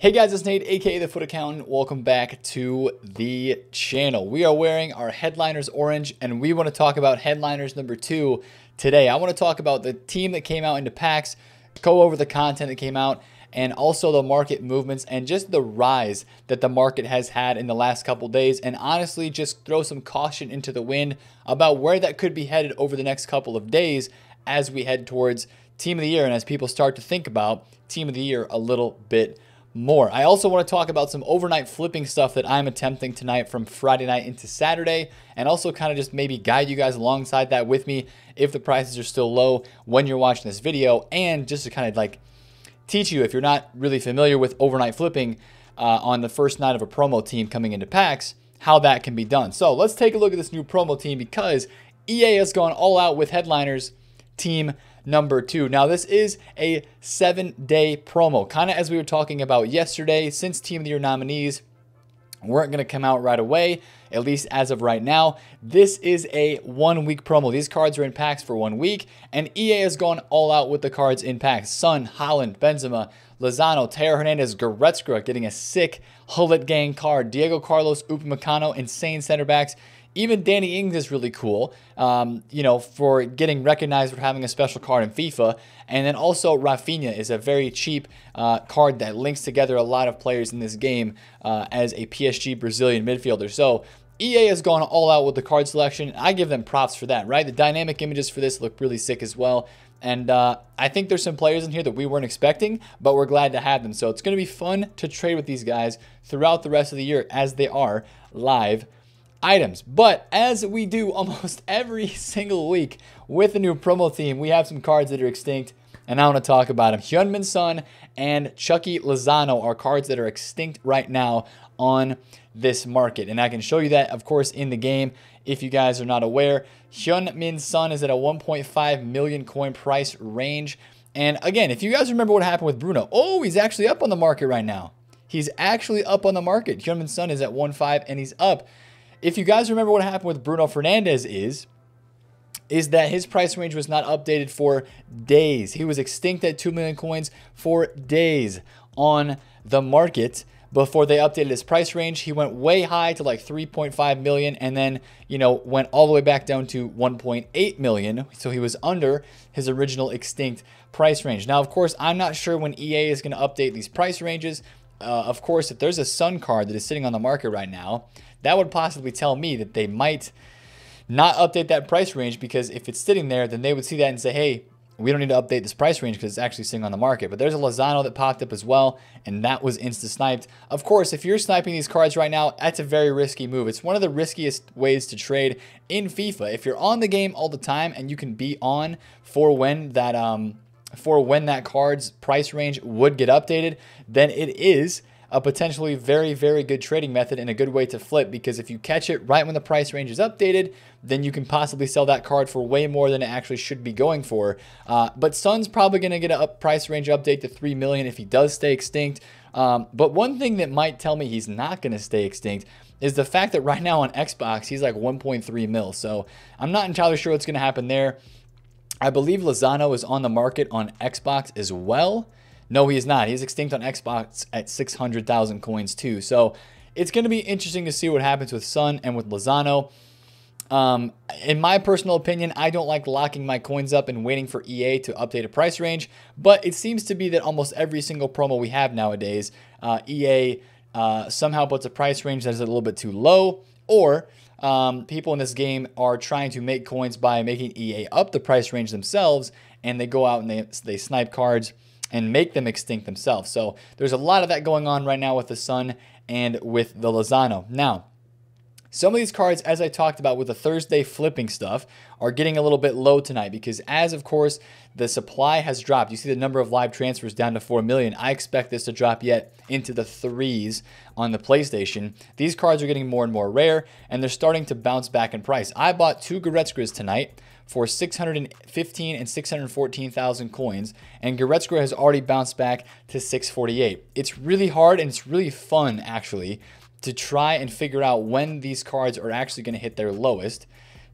Hey guys, it's Nate, aka The Foot Accountant. Welcome back to the channel. We are wearing our headliners orange, and we want to talk about headliners number two today. I want to talk about the team that came out into packs, go over the content that came out, and also the market movements and just the rise that the market has had in the last couple days. And honestly, just throw some caution into the wind about where that could be headed over the next couple of days as we head towards Team of the Year and as people start to think about Team of the Year a little bit more. I also want to talk about some overnight flipping stuff that I'm attempting tonight from Friday night into Saturday, and also kind of just maybe guide you guys alongside that with me if the prices are still low when you're watching this video, and just to kind of like teach you if you're not really familiar with overnight flipping uh, on the first night of a promo team coming into packs, how that can be done. So let's take a look at this new promo team because EA has gone all out with headliners team number two. Now, this is a seven day promo, kind of as we were talking about yesterday, since Team of the Year nominees weren't going to come out right away, at least as of right now. This is a one week promo. These cards are in packs for one week, and EA has gone all out with the cards in packs. Sun, Holland, Benzema, Lozano, Teo Hernandez, Goretzka getting a sick Hullet Gang card, Diego Carlos, Upamecano, insane center backs, even Danny Ings is really cool, um, you know, for getting recognized for having a special card in FIFA. And then also Rafinha is a very cheap uh, card that links together a lot of players in this game uh, as a PSG Brazilian midfielder. So EA has gone all out with the card selection. I give them props for that, right? The dynamic images for this look really sick as well. And uh, I think there's some players in here that we weren't expecting, but we're glad to have them. So it's going to be fun to trade with these guys throughout the rest of the year as they are live items. But as we do almost every single week with a new promo theme, we have some cards that are extinct, and I want to talk about them. Hyunmin Sun and Chucky Lozano are cards that are extinct right now on this market. And I can show you that, of course, in the game if you guys are not aware. Hyunmin Sun is at a 1.5 million coin price range. And again, if you guys remember what happened with Bruno, oh, he's actually up on the market right now. He's actually up on the market. Hyunmin Sun is at 1.5 and he's up if you guys remember what happened with Bruno Fernandez is is that his price range was not updated for days. He was extinct at 2 million coins for days on the market before they updated his price range. He went way high to like 3.5 million and then, you know, went all the way back down to 1.8 million. So he was under his original extinct price range. Now, of course, I'm not sure when EA is going to update these price ranges uh, of course, if there's a Sun card that is sitting on the market right now, that would possibly tell me that they might not update that price range because if it's sitting there, then they would see that and say, hey, we don't need to update this price range because it's actually sitting on the market. But there's a Lozano that popped up as well, and that was insta sniped. Of course, if you're sniping these cards right now, that's a very risky move. It's one of the riskiest ways to trade in FIFA. If you're on the game all the time and you can be on for when that um for when that card's price range would get updated, then it is a potentially very, very good trading method and a good way to flip because if you catch it right when the price range is updated, then you can possibly sell that card for way more than it actually should be going for. Uh, but Sun's probably going to get a price range update to 3 million if he does stay extinct. Um, but one thing that might tell me he's not going to stay extinct is the fact that right now on Xbox, he's like 1.3 mil. So I'm not entirely sure what's going to happen there. I believe Lozano is on the market on Xbox as well. No, he is not. He's extinct on Xbox at 600,000 coins too. So it's going to be interesting to see what happens with Sun and with Lozano. Um, in my personal opinion, I don't like locking my coins up and waiting for EA to update a price range, but it seems to be that almost every single promo we have nowadays, uh, EA uh, somehow puts a price range that is a little bit too low, or um, people in this game are trying to make coins by making EA up the price range themselves, and they go out and they, they snipe cards and make them extinct themselves. So there's a lot of that going on right now with the Sun and with the Lozano. Now, some of these cards, as I talked about with the Thursday flipping stuff, are getting a little bit low tonight because as of course the supply has dropped, you see the number of live transfers down to 4 million. I expect this to drop yet into the threes on the PlayStation. These cards are getting more and more rare and they're starting to bounce back in price. I bought two Goretzkas tonight for 615 and 614,000 coins, and Goretzka has already bounced back to 648. It's really hard and it's really fun actually to try and figure out when these cards are actually going to hit their lowest.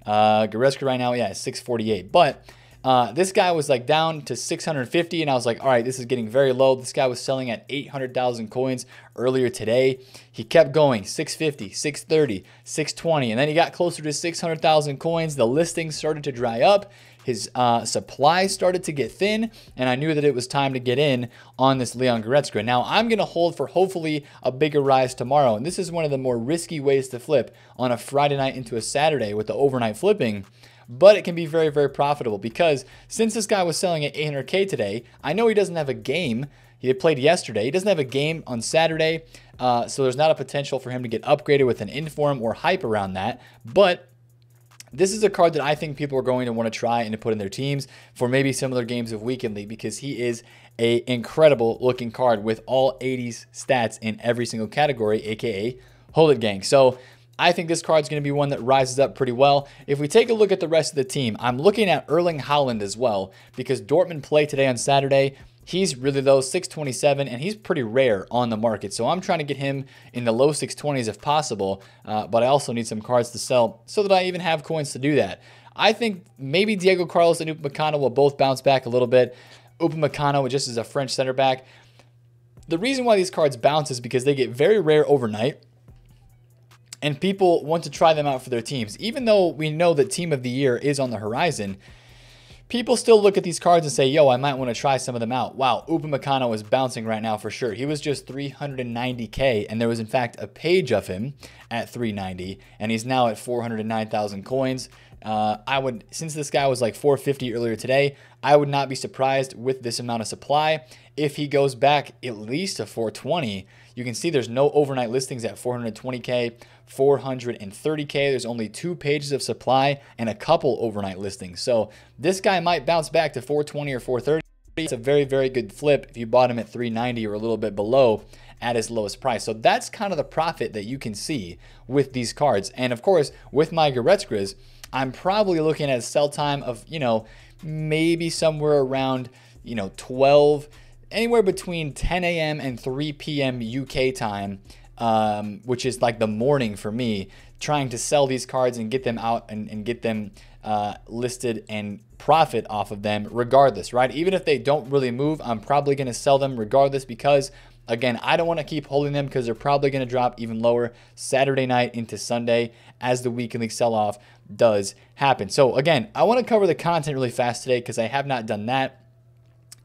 Uh, Goretzka right now, yeah, 648. But uh, this guy was like down to 650, and I was like, all right, this is getting very low. This guy was selling at 800,000 coins earlier today. He kept going 650, 630, 620, and then he got closer to 600,000 coins. The listing started to dry up, his uh, supply started to get thin, and I knew that it was time to get in on this Leon Goretzka. Now, I'm going to hold for hopefully a bigger rise tomorrow, and this is one of the more risky ways to flip on a Friday night into a Saturday with the overnight flipping but it can be very, very profitable because since this guy was selling at 800K today, I know he doesn't have a game. He played yesterday. He doesn't have a game on Saturday, uh, so there's not a potential for him to get upgraded with an inform or hype around that, but this is a card that I think people are going to want to try and to put in their teams for maybe similar games of weekend league because he is a incredible looking card with all 80s stats in every single category, aka Hold It Gang. So I think this card is going to be one that rises up pretty well. If we take a look at the rest of the team, I'm looking at Erling Holland as well because Dortmund play today on Saturday. He's really low, 627, and he's pretty rare on the market. So I'm trying to get him in the low 620s if possible, uh, but I also need some cards to sell so that I even have coins to do that. I think maybe Diego Carlos and Upamecano will both bounce back a little bit. Upamecano just as a French center back. The reason why these cards bounce is because they get very rare overnight and people want to try them out for their teams. Even though we know that team of the year is on the horizon, people still look at these cards and say, yo, I might want to try some of them out. Wow, Upamecano is bouncing right now for sure. He was just 390K, and there was in fact a page of him at 390, and he's now at 409,000 coins. Uh, I would, since this guy was like 450 earlier today, I would not be surprised with this amount of supply if he goes back at least to 420 you can see there's no overnight listings at 420K, 430K. There's only two pages of supply and a couple overnight listings. So this guy might bounce back to 420 or 430. It's a very, very good flip if you bought him at 390 or a little bit below at his lowest price. So that's kind of the profit that you can see with these cards. And of course, with my Goretzkas, I'm probably looking at a sell time of, you know, maybe somewhere around, you know, 12 anywhere between 10 a.m. and 3 p.m. UK time, um, which is like the morning for me, trying to sell these cards and get them out and, and get them uh, listed and profit off of them regardless, right? Even if they don't really move, I'm probably going to sell them regardless because, again, I don't want to keep holding them because they're probably going to drop even lower Saturday night into Sunday as the weekly sell off does happen. So, again, I want to cover the content really fast today because I have not done that.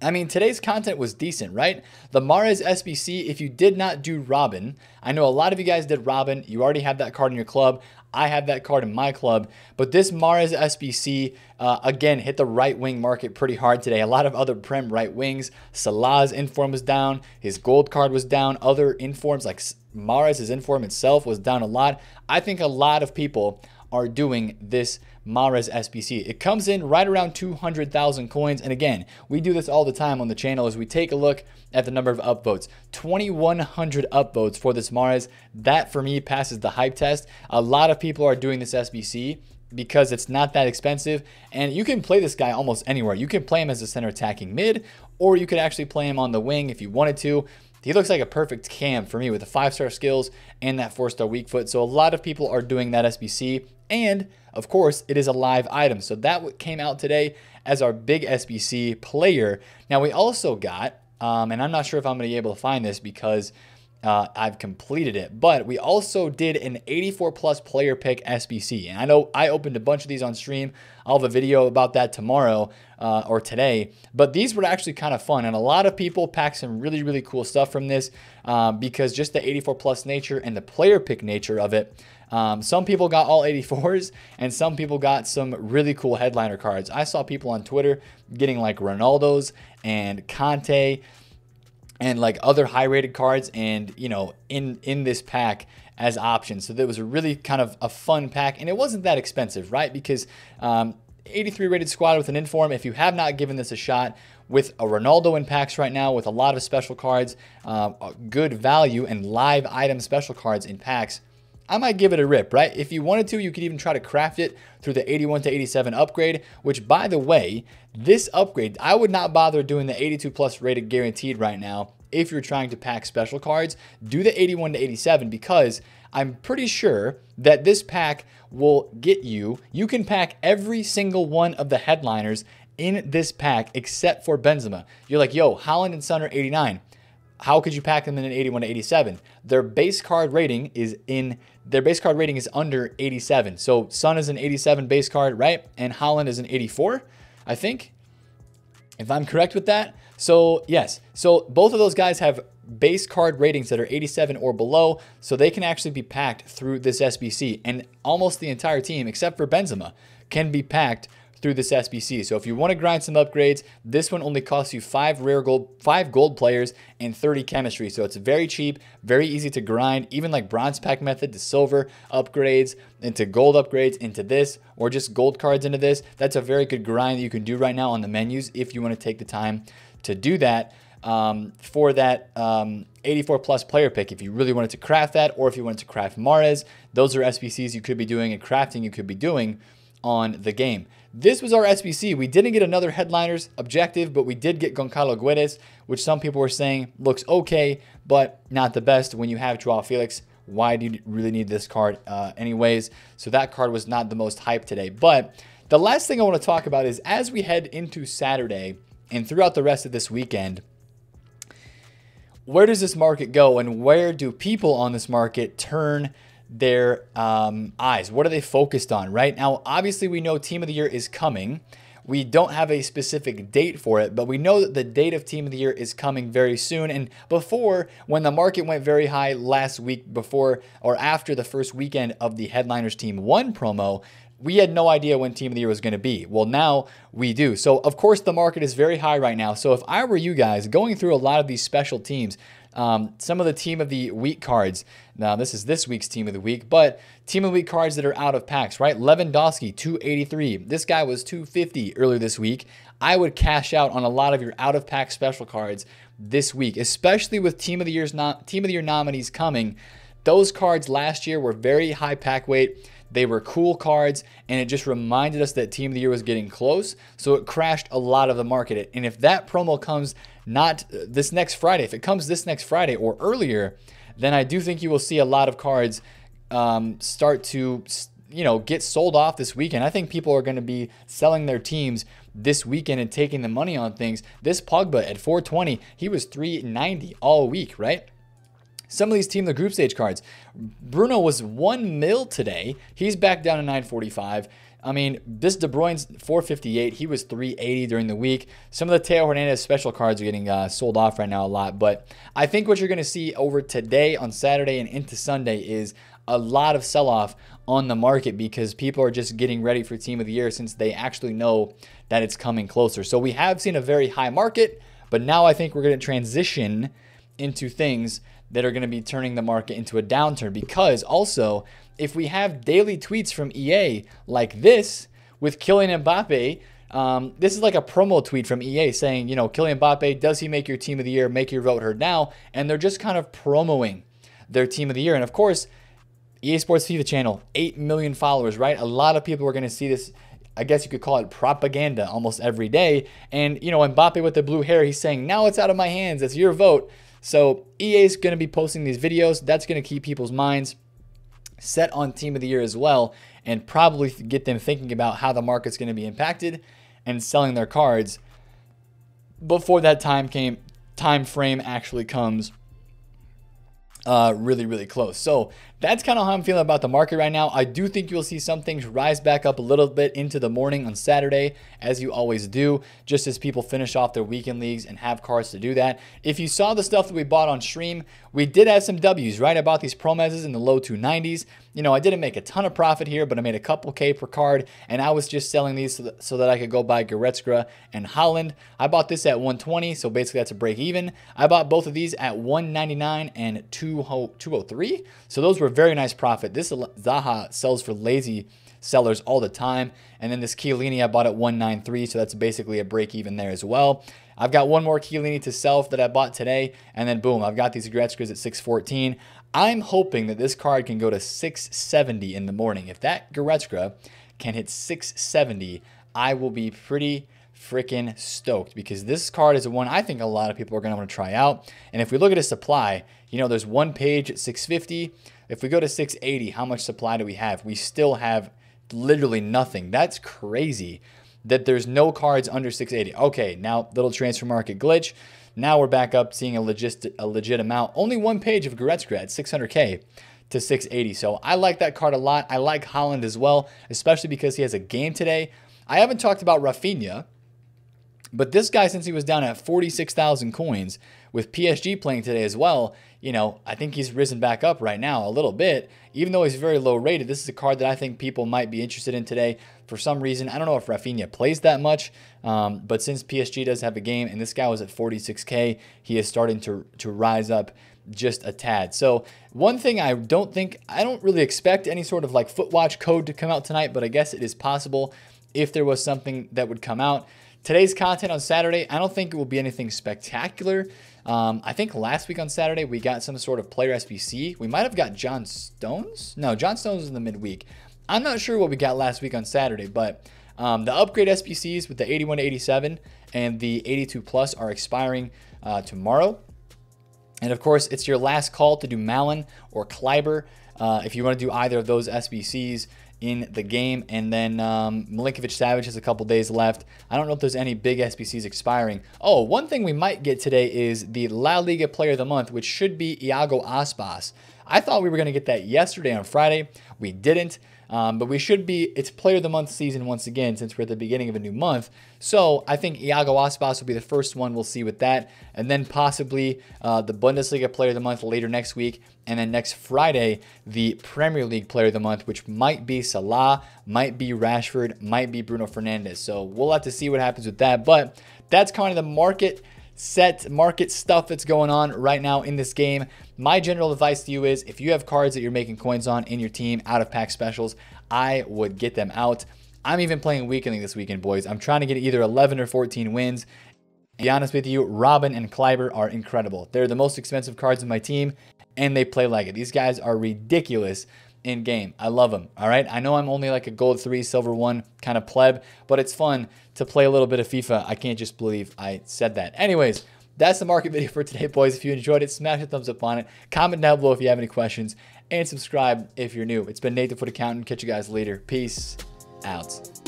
I mean, today's content was decent, right? The Mares SBC, if you did not do Robin, I know a lot of you guys did Robin. You already have that card in your club. I have that card in my club. But this Mares SBC, uh, again, hit the right wing market pretty hard today. A lot of other Prem right wings. Salah's inform was down. His gold card was down. Other informs like Mares, inform itself was down a lot. I think a lot of people are doing this Mares SBC. It comes in right around 200,000 coins. And again, we do this all the time on the channel as we take a look at the number of upvotes. 2,100 upvotes for this Mares. That for me passes the hype test. A lot of people are doing this SBC because it's not that expensive and you can play this guy almost anywhere. You can play him as a center attacking mid or you could actually play him on the wing if you wanted to. He looks like a perfect cam for me with the five-star skills and that four-star weak foot. So a lot of people are doing that SBC and of course, it is a live item. So that came out today as our big SBC player. Now we also got, um, and I'm not sure if I'm going to be able to find this because uh, I've completed it. But we also did an 84 plus player pick SBC. And I know I opened a bunch of these on stream. I'll have a video about that tomorrow uh, or today. But these were actually kind of fun. And a lot of people packed some really, really cool stuff from this uh, because just the 84 plus nature and the player pick nature of it um, some people got all 84s, and some people got some really cool headliner cards. I saw people on Twitter getting like Ronaldo's and Conte and like other high rated cards and you know in in this pack as options so that was a really kind of a fun pack and it wasn't that expensive right because um, 83 rated squad with an inform if you have not given this a shot with a Ronaldo in packs right now with a lot of special cards, uh, good value and live item special cards in packs. I might give it a rip, right? If you wanted to, you could even try to craft it through the 81 to 87 upgrade, which by the way, this upgrade, I would not bother doing the 82 plus rated guaranteed right now if you're trying to pack special cards, do the 81 to 87 because I'm pretty sure that this pack will get you, you can pack every single one of the headliners in this pack except for Benzema. You're like, yo, Holland and Son are 89 how could you pack them in an 81 to 87? Their base card rating is in their base card rating is under 87. So Sun is an 87 base card, right? And Holland is an 84, I think. If I'm correct with that. So yes, so both of those guys have base card ratings that are 87 or below, so they can actually be packed through this SBC. And almost the entire team, except for Benzema, can be packed through this SBC. So if you want to grind some upgrades, this one only costs you five rare gold, five gold players and 30 chemistry. So it's very cheap, very easy to grind, even like bronze pack method to silver upgrades, into gold upgrades, into this, or just gold cards into this. That's a very good grind that you can do right now on the menus if you want to take the time to do that um, for that um, 84 plus player pick. If you really wanted to craft that, or if you wanted to craft Mares, those are SPCs you could be doing and crafting you could be doing on the game. This was our SBC. We didn't get another headliners objective, but we did get Goncalo Guedes, which some people were saying looks okay, but not the best when you have Joao Felix. Why do you really need this card uh, anyways? So that card was not the most hype today. But the last thing I want to talk about is as we head into Saturday and throughout the rest of this weekend, where does this market go and where do people on this market turn – their um, eyes? What are they focused on right now? Obviously, we know Team of the Year is coming. We don't have a specific date for it, but we know that the date of Team of the Year is coming very soon. And before, when the market went very high last week, before or after the first weekend of the Headliners Team 1 promo, we had no idea when team of the year was going to be. Well, now we do. So, of course, the market is very high right now. So, if I were you guys going through a lot of these special teams, um, some of the team of the week cards. Now, this is this week's team of the week, but team of the week cards that are out of packs, right? Lewandowski, 283. This guy was 250 earlier this week. I would cash out on a lot of your out of pack special cards this week, especially with team of the year's not team of the year nominees coming. Those cards last year were very high pack weight they were cool cards, and it just reminded us that Team of the Year was getting close. So it crashed a lot of the market. And if that promo comes not uh, this next Friday, if it comes this next Friday or earlier, then I do think you will see a lot of cards um, start to you know get sold off this weekend. I think people are going to be selling their teams this weekend and taking the money on things. This Pogba at 420, he was 390 all week, right? Some of these team the group stage cards. Bruno was one mil today. He's back down to 945. I mean, this De Bruyne's 458. He was 380 during the week. Some of the Teo Hernandez special cards are getting uh, sold off right now a lot. But I think what you're going to see over today on Saturday and into Sunday is a lot of sell off on the market because people are just getting ready for Team of the Year since they actually know that it's coming closer. So we have seen a very high market, but now I think we're going to transition into things that are going to be turning the market into a downturn. Because also, if we have daily tweets from EA like this with Kylian Mbappe, um, this is like a promo tweet from EA saying, you know, Kylian Mbappe, does he make your team of the year? Make your vote heard now. And they're just kind of promoing their team of the year. And of course, EA Sports FIFA channel, 8 million followers, right? A lot of people are going to see this. I guess you could call it propaganda almost every day. And, you know, Mbappe with the blue hair, he's saying, now it's out of my hands. It's your vote. So EA is going to be posting these videos. That's going to keep people's minds set on team of the year as well and probably get them thinking about how the market's going to be impacted and selling their cards before that time came time frame actually comes uh, really, really close. So that's kind of how I'm feeling about the market right now. I do think you'll see some things rise back up a little bit into the morning on Saturday, as you always do, just as people finish off their weekend leagues and have cards to do that. If you saw the stuff that we bought on stream, we did have some W's, right? I bought these Promeses in the low 290s you know, I didn't make a ton of profit here, but I made a couple K per card, and I was just selling these so that, so that I could go buy Goretzka and Holland. I bought this at 120, so basically that's a break even. I bought both of these at 199 and 203, so those were very nice profit. This Zaha sells for lazy sellers all the time. And then this Chiellini I bought at 193, so that's basically a break even there as well. I've got one more Chiellini to sell that I bought today, and then boom, I've got these Gretzkers at 614. I'm hoping that this card can go to 670 in the morning. If that Goretzka can hit 670, I will be pretty freaking stoked because this card is one I think a lot of people are going to want to try out. And if we look at a supply, you know, there's one page at 650. If we go to 680, how much supply do we have? We still have literally nothing. That's crazy that there's no cards under 680. Okay, now little transfer market glitch. Now we're back up seeing a legit, a legit amount. Only one page of Goretzka at 600K to 680. So I like that card a lot. I like Holland as well, especially because he has a game today. I haven't talked about Rafinha, but this guy, since he was down at 46,000 coins with PSG playing today as well, you know, I think he's risen back up right now a little bit. Even though he's very low rated, this is a card that I think people might be interested in today for some reason. I don't know if Rafinha plays that much, um, but since PSG does have a game and this guy was at 46K, he is starting to, to rise up just a tad. So one thing I don't think, I don't really expect any sort of like footwatch code to come out tonight, but I guess it is possible if there was something that would come out. Today's content on Saturday, I don't think it will be anything spectacular. Um, I think last week on Saturday, we got some sort of player SBC. We might have got John Stones. No, John Stones in the midweek. I'm not sure what we got last week on Saturday, but um, the upgrade SBCs with the 81 to 87 and the 82 plus are expiring uh, tomorrow. And of course, it's your last call to do Malin or Kleiber uh, if you want to do either of those SBCs in the game. And then um, Milinkovic Savage has a couple days left. I don't know if there's any big SBCs expiring. Oh, one thing we might get today is the La Liga Player of the Month, which should be Iago Aspas. I thought we were going to get that yesterday on Friday. We didn't. Um, but we should be, it's player of the month season once again, since we're at the beginning of a new month. So I think Iago Aspas will be the first one we'll see with that. And then possibly uh, the Bundesliga player of the month later next week. And then next Friday, the Premier League player of the month, which might be Salah, might be Rashford, might be Bruno Fernandez. So we'll have to see what happens with that. But that's kind of the market set, market stuff that's going on right now in this game. My general advice to you is if you have cards that you're making coins on in your team out of pack specials, I would get them out. I'm even playing weakening this weekend, boys. I'm trying to get either 11 or 14 wins. To be honest with you, Robin and Kleiber are incredible. They're the most expensive cards in my team, and they play like it. These guys are ridiculous in game. I love them. All right. I know I'm only like a gold three, silver one kind of pleb, but it's fun to play a little bit of FIFA. I can't just believe I said that. Anyways, that's the market video for today, boys. If you enjoyed it, smash a thumbs up on it. Comment down below if you have any questions. And subscribe if you're new. It's been Nathan Foot Accountant. Catch you guys later. Peace out.